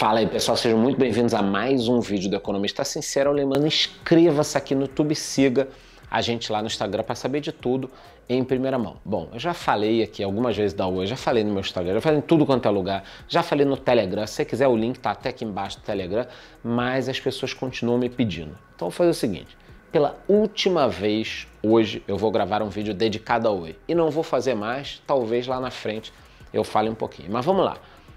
Fala aí pessoal, sejam muito bem-vindos a mais um vídeo do Economista Sincero Alemão. Inscreva-se aqui no YouTube, siga a gente lá no Instagram para saber de tudo em primeira mão. Bom, eu já falei aqui algumas vezes da Oi, já falei no meu Instagram, já falei em tudo quanto é lugar, já falei no Telegram. Se você quiser o link tá até aqui embaixo do Telegram, mas as pessoas continuam me pedindo. Então vou fazer o seguinte, pela última vez hoje eu vou gravar um vídeo dedicado à Oi e não vou fazer mais, talvez lá na frente eu fale um pouquinho. Mas vamos lá.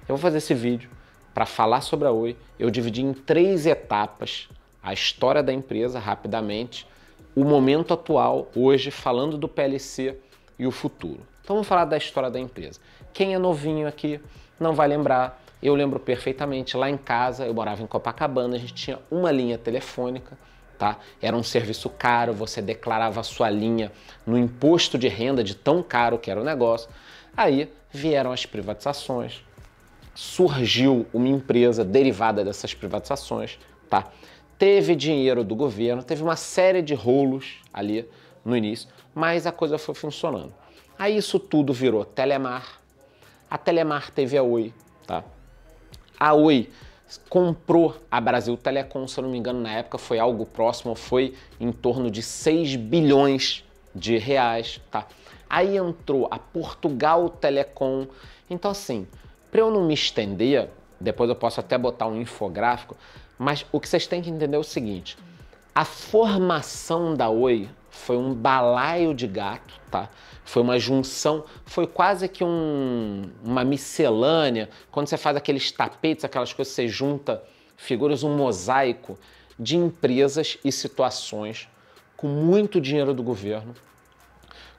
Eu vou fazer esse vídeo para falar sobre a Oi, eu dividi em três etapas a história da empresa rapidamente, o momento atual, hoje, falando do PLC e o futuro. Então vamos falar da história da empresa. Quem é novinho aqui não vai lembrar, eu lembro perfeitamente, lá em casa, eu morava em Copacabana, a gente tinha uma linha telefônica, tá? Era um serviço caro, você declarava a sua linha no imposto de renda de tão caro que era o negócio. Aí vieram as privatizações, surgiu uma empresa derivada dessas privatizações, tá? Teve dinheiro do governo, teve uma série de rolos ali no início, mas a coisa foi funcionando. Aí isso tudo virou Telemar. A Telemar teve a Oi, tá? A Oi comprou a Brasil Telecom, se eu não me engano, na época foi algo próximo, foi em torno de 6 bilhões de reais, tá? Aí entrou a Portugal Telecom. Então assim, para eu não me estender, depois eu posso até botar um infográfico, mas o que vocês têm que entender é o seguinte: a formação da Oi foi um balaio de gato, tá? Foi uma junção, foi quase que um, uma miscelânea. Quando você faz aqueles tapetes, aquelas coisas, você junta figuras, um mosaico de empresas e situações com muito dinheiro do governo,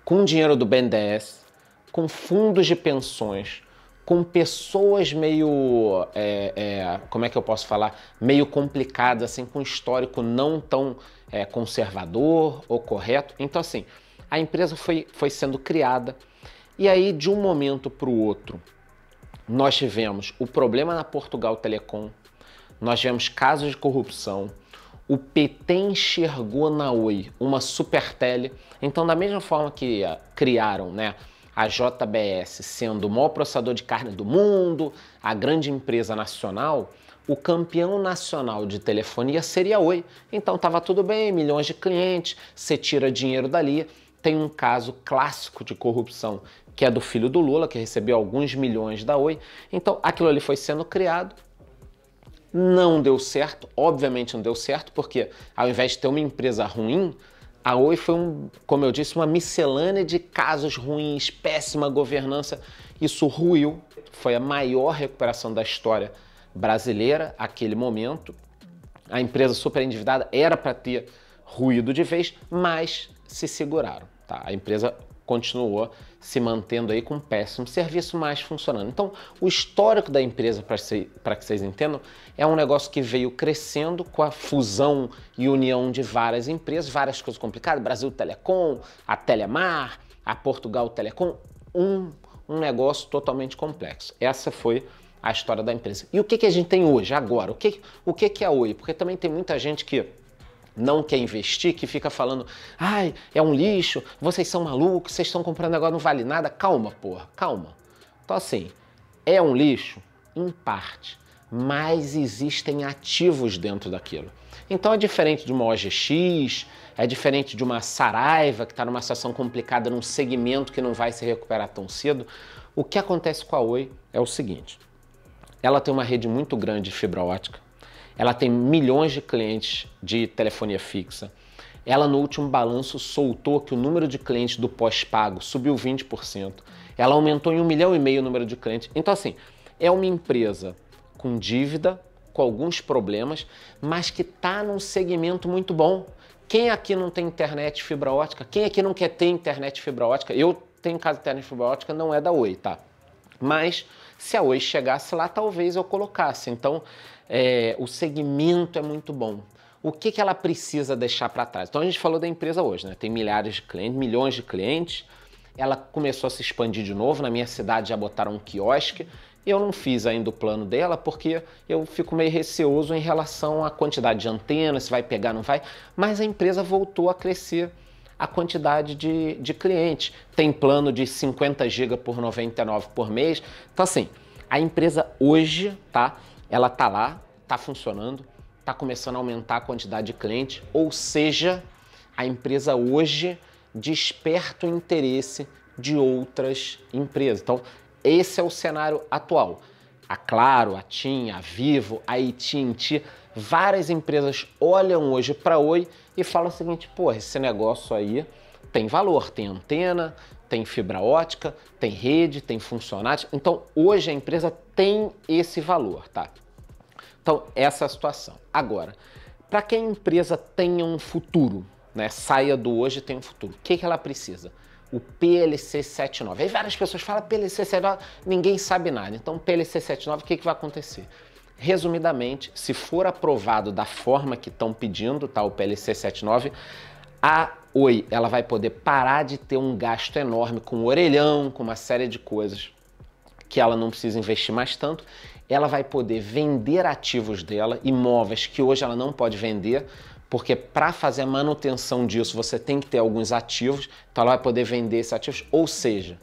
com dinheiro do BNDES, com fundos de pensões, com pessoas meio. É, é, como é que eu posso falar? Meio complicadas, assim, com histórico não tão é, conservador ou correto. Então, assim, a empresa foi, foi sendo criada e aí, de um momento para o outro, nós tivemos o problema na Portugal Telecom, nós tivemos casos de corrupção. O PT enxergou na Oi uma super tele. Então, da mesma forma que é, criaram, né? a JBS sendo o maior processador de carne do mundo, a grande empresa nacional, o campeão nacional de telefonia seria a Oi. Então estava tudo bem, milhões de clientes, você tira dinheiro dali. Tem um caso clássico de corrupção que é do filho do Lula, que recebeu alguns milhões da Oi. Então aquilo ali foi sendo criado. Não deu certo, obviamente não deu certo, porque ao invés de ter uma empresa ruim, a Oi foi, um, como eu disse, uma miscelânea de casos ruins, péssima governança. Isso ruiu. Foi a maior recuperação da história brasileira, aquele momento. A empresa super endividada era para ter ruído de vez, mas se seguraram. Tá? A empresa continuou se mantendo aí com um péssimo serviço, mas funcionando. Então, o histórico da empresa, para que vocês entendam, é um negócio que veio crescendo com a fusão e união de várias empresas, várias coisas complicadas, Brasil Telecom, a Telemar, a Portugal Telecom, um, um negócio totalmente complexo. Essa foi a história da empresa. E o que, que a gente tem hoje, agora? O que, o que, que é a Oi? Porque também tem muita gente que não quer investir, que fica falando, ai, é um lixo, vocês são malucos, vocês estão comprando agora, não vale nada. Calma, porra, calma. Então, assim, é um lixo? Em parte, mas existem ativos dentro daquilo. Então é diferente de uma OGX, é diferente de uma Saraiva, que está numa situação complicada, num segmento que não vai se recuperar tão cedo. O que acontece com a Oi é o seguinte: ela tem uma rede muito grande de fibra ótica, ela tem milhões de clientes de telefonia fixa. Ela, no último balanço, soltou que o número de clientes do pós-pago subiu 20%. Ela aumentou em um milhão e meio o número de clientes. Então, assim, é uma empresa com dívida, com alguns problemas, mas que está num segmento muito bom. Quem aqui não tem internet fibra ótica? Quem aqui não quer ter internet fibra ótica? Eu tenho casa de internet fibra ótica, não é da Oi, tá? Mas se a Oi chegasse lá, talvez eu colocasse. Então, é, o segmento é muito bom. O que, que ela precisa deixar para trás? Então, a gente falou da empresa hoje, né? Tem milhares de clientes, milhões de clientes. Ela começou a se expandir de novo. Na minha cidade já botaram um quiosque. Eu não fiz ainda o plano dela porque eu fico meio receoso em relação à quantidade de antenas, se vai pegar, não vai. Mas a empresa voltou a crescer a quantidade de, de clientes. Tem plano de 50 GB por 99 por mês. Então, assim, a empresa hoje, tá? Ela tá lá, tá funcionando, tá começando a aumentar a quantidade de clientes, ou seja, a empresa hoje desperta o interesse de outras empresas. Então, esse é o cenário atual. A Claro, a TIM, a Vivo, a AT&T Várias empresas olham hoje para Oi e falam o seguinte: pô, esse negócio aí tem valor, tem antena, tem fibra ótica, tem rede, tem funcionários. Então, hoje a empresa tem esse valor, tá? Então, essa é a situação. Agora, para que a empresa tenha um futuro, né, saia do hoje e tenha um futuro, o que, que ela precisa? O PLC 79. Aí várias pessoas falam PLC 79, ninguém sabe nada. Então, PLC 79, o que, que vai acontecer? Resumidamente, se for aprovado da forma que estão pedindo, tá, o PLC 79, a Oi ela vai poder parar de ter um gasto enorme com orelhão, com uma série de coisas que ela não precisa investir mais tanto. Ela vai poder vender ativos dela, imóveis que hoje ela não pode vender, porque para fazer a manutenção disso você tem que ter alguns ativos, então ela vai poder vender esses ativos, ou seja,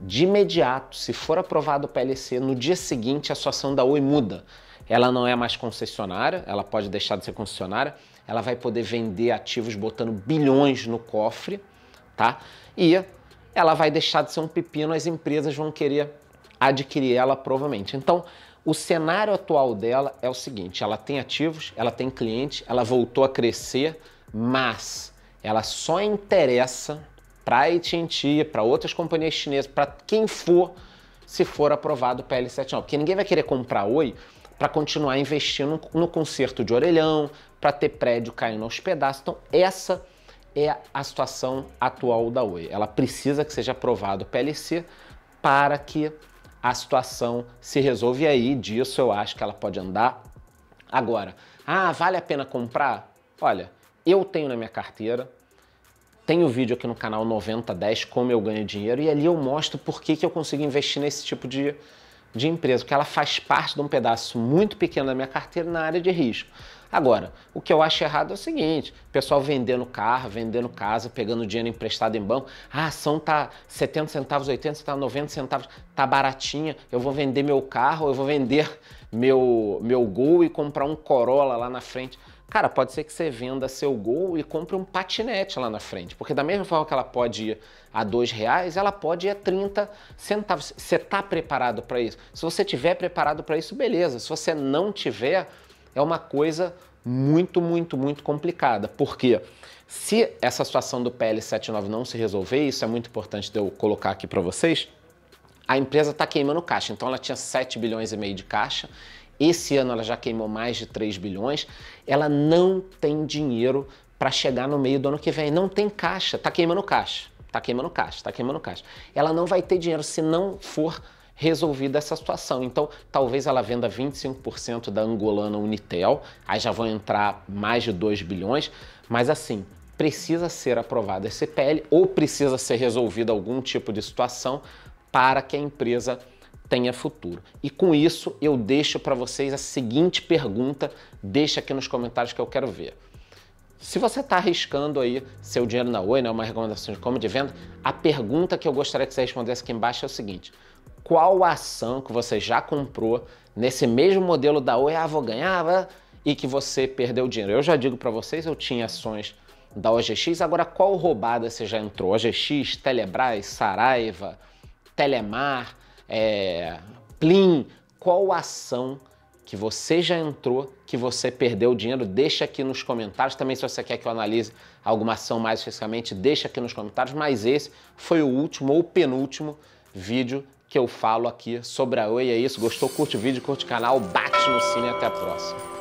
de imediato, se for aprovado o PLC, no dia seguinte a situação da Oi muda ela não é mais concessionária, ela pode deixar de ser concessionária, ela vai poder vender ativos botando bilhões no cofre, tá? E ela vai deixar de ser um pepino, as empresas vão querer adquirir ela provavelmente. Então, o cenário atual dela é o seguinte: ela tem ativos, ela tem clientes, ela voltou a crescer, mas ela só interessa para a AT&T, para outras companhias chinesas, para quem for, se for aprovado o PL79. Porque ninguém vai querer comprar Oi para continuar investindo no conserto de orelhão, para ter prédio caindo aos pedaços. Então, essa é a situação atual da Oi. Ela precisa que seja aprovado o PLC para que a situação se resolva. E aí, disso eu acho que ela pode andar. Agora, ah, vale a pena comprar? Olha, eu tenho na minha carteira, tem o um vídeo aqui no canal 9010, como eu ganho dinheiro, e ali eu mostro por que, que eu consigo investir nesse tipo de, de empresa, que ela faz parte de um pedaço muito pequeno da minha carteira na área de risco. Agora, o que eu acho errado é o seguinte: o pessoal vendendo carro, vendendo casa, pegando dinheiro emprestado em banco. a ah, ação tá 70 centavos, 80 centavos, 90 centavos, tá baratinha. Eu vou vender meu carro, eu vou vender meu meu Gol e comprar um Corolla lá na frente. Cara, pode ser que você venda seu gol e compre um patinete lá na frente, porque da mesma forma que ela pode ir a dois reais, ela pode ir a 30 centavos. Você está preparado para isso? Se você tiver preparado para isso, beleza. Se você não tiver, é uma coisa muito, muito, muito complicada. Porque se essa situação do PL79 não se resolver, isso é muito importante de eu colocar aqui para vocês, a empresa está queimando caixa. Então ela tinha 7 bilhões e meio de caixa esse ano ela já queimou mais de 3 bilhões. Ela não tem dinheiro para chegar no meio do ano que vem. Não tem caixa, está queimando caixa, está queimando caixa, está queimando caixa. Ela não vai ter dinheiro se não for resolvida essa situação. Então, talvez ela venda 25% da angolana Unitel, aí já vão entrar mais de 2 bilhões, mas assim, precisa ser aprovada a CPL ou precisa ser resolvida algum tipo de situação para que a empresa tenha futuro. E com isso eu deixo para vocês a seguinte pergunta, deixa aqui nos comentários que eu quero ver. Se você está arriscando aí seu dinheiro na Oi, né, uma recomendação de compra de venda, a pergunta que eu gostaria que você respondesse aqui embaixo é o seguinte: qual ação que você já comprou nesse mesmo modelo da Oi, ah, vou ganhar, e que você perdeu dinheiro? Eu já digo para vocês, eu tinha ações da OGX, agora qual roubada você já entrou? OGX, Telebrás, Saraiva, Telemar, é, Plim, qual ação que você já entrou, que você perdeu o dinheiro, deixa aqui nos comentários. Também se você quer que eu analise alguma ação mais especificamente, deixa aqui nos comentários. Mas esse foi o último ou penúltimo vídeo que eu falo aqui sobre a Oi. É isso, gostou? Curte o vídeo, curte o canal, bate no sino e até a próxima.